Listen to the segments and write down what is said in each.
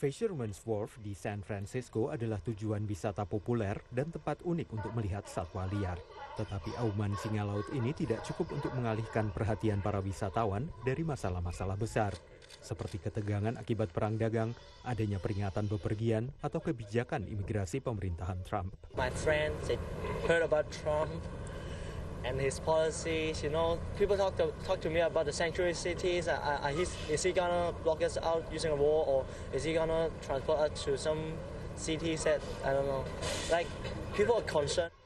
Fisherman's Wharf di San Francisco adalah tujuan wisata populer dan tempat unik untuk melihat satwa liar. Tetapi auman singa laut ini tidak cukup untuk mengalihkan perhatian para wisatawan dari masalah-masalah besar, seperti ketegangan akibat perang dagang, adanya peringatan bepergian, atau kebijakan imigrasi pemerintahan Trump. My friends heard about Trump and his policies. You know, people talk to talk to me about the sanctuary cities. Uh, uh, uh, is he gonna block us out using a wall, or is he gonna transport us to some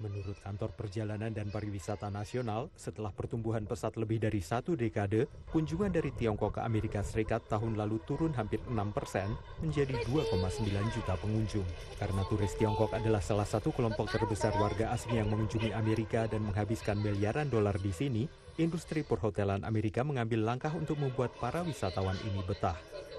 Menurut kantor perjalanan dan pariwisata nasional, setelah pertumbuhan pesat lebih dari satu dekade, kunjungan dari Tiongkok ke Amerika Serikat tahun lalu turun hampir 6 persen menjadi 2,9 juta pengunjung. Karena turis Tiongkok adalah salah satu kelompok terbesar warga asing yang mengunjungi Amerika dan menghabiskan miliaran dolar di sini, industri perhotelan Amerika mengambil langkah untuk membuat para wisatawan ini betah.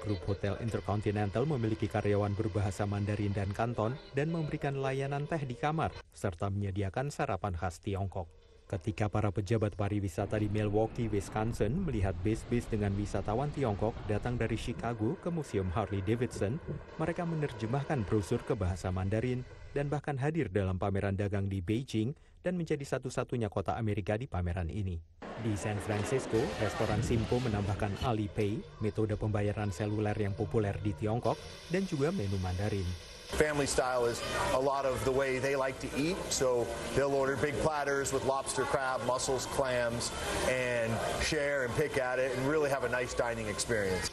Grup Hotel Intercontinental memiliki karyawan berbahasa Mandarin dan Kanton dan memberikan layanan teh di kamar, serta menyediakan sarapan khas Tiongkok. Ketika para pejabat pariwisata di Milwaukee, Wisconsin melihat bis-bis dengan wisatawan Tiongkok datang dari Chicago ke Museum Harley Davidson, mereka menerjemahkan brosur ke bahasa Mandarin dan bahkan hadir dalam pameran dagang di Beijing dan menjadi satu-satunya kota Amerika di pameran ini. Di San Francisco, restoran Simpo menambahkan Alipay, metode pembayaran seluler yang populer di Tiongkok, dan juga menu Mandarin family style is a lot of the way they like to eat. So they'll order big platters with lobster, crab, mussels, clams, and share and pick at it and really have a nice dining experience.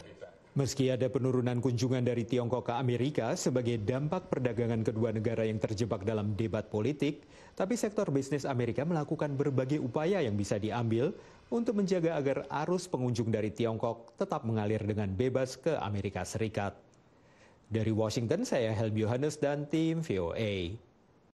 Meski ada penurunan kunjungan dari Tiongkok ke Amerika sebagai dampak perdagangan kedua negara yang terjebak dalam debat politik, tapi sektor bisnis Amerika melakukan berbagai upaya yang bisa diambil untuk menjaga agar arus pengunjung dari Tiongkok tetap mengalir dengan bebas ke Amerika Serikat. Dari Washington, saya Helbi Yohanes dan tim VOA.